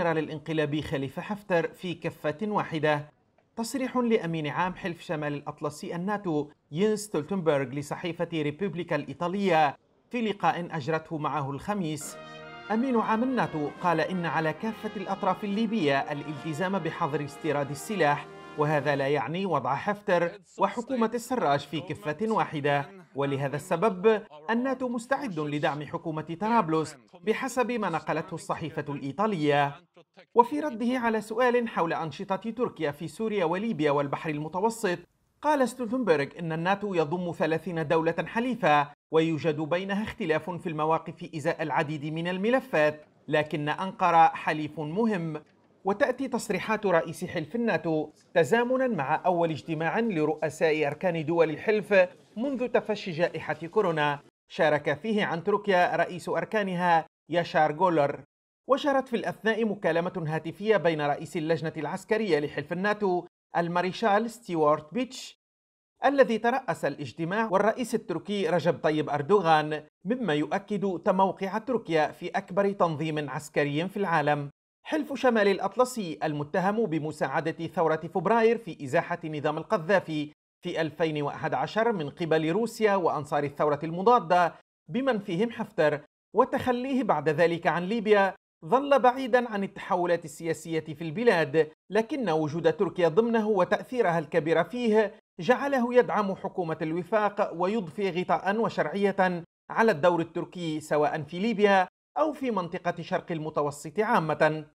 الذاكرة للانقلابي خليفة حفتر في كفة واحدة تصريح لأمين عام حلف شمال الأطلسي الناتو ينس تولتنبرغ لصحيفة ريبوبليكا الإيطالية في لقاء أجرته معه الخميس أمين عام الناتو قال إن على كافة الأطراف الليبية الالتزام بحظر استيراد السلاح وهذا لا يعني وضع حفتر وحكومة السراج في كفة واحدة ولهذا السبب الناتو مستعد لدعم حكومة طرابلس بحسب ما نقلته الصحيفة الإيطالية وفي رده على سؤال حول أنشطة تركيا في سوريا وليبيا والبحر المتوسط قال ستولتنبرغ إن الناتو يضم 30 دولة حليفة ويوجد بينها اختلاف في المواقف إزاء العديد من الملفات لكن أنقرة حليف مهم وتأتي تصريحات رئيس حلف الناتو تزامنا مع أول اجتماع لرؤساء أركان دول الحلف منذ تفشي جائحة كورونا شارك فيه عن تركيا رئيس أركانها ياشار جولر وجرت في الأثناء مكالمة هاتفية بين رئيس اللجنة العسكرية لحلف الناتو الماريشال ستيوارت بيتش الذي ترأس الاجتماع والرئيس التركي رجب طيب أردوغان مما يؤكد تموقع تركيا في أكبر تنظيم عسكري في العالم حلف شمال الأطلسي المتهم بمساعدة ثورة فبراير في إزاحة نظام القذافي في 2011 من قبل روسيا وأنصار الثورة المضادة بمن فيهم حفتر وتخليه بعد ذلك عن ليبيا ظل بعيدا عن التحولات السياسية في البلاد لكن وجود تركيا ضمنه وتأثيرها الكبير فيه جعله يدعم حكومة الوفاق ويضفي غطاء وشرعية على الدور التركي سواء في ليبيا أو في منطقة شرق المتوسط عامة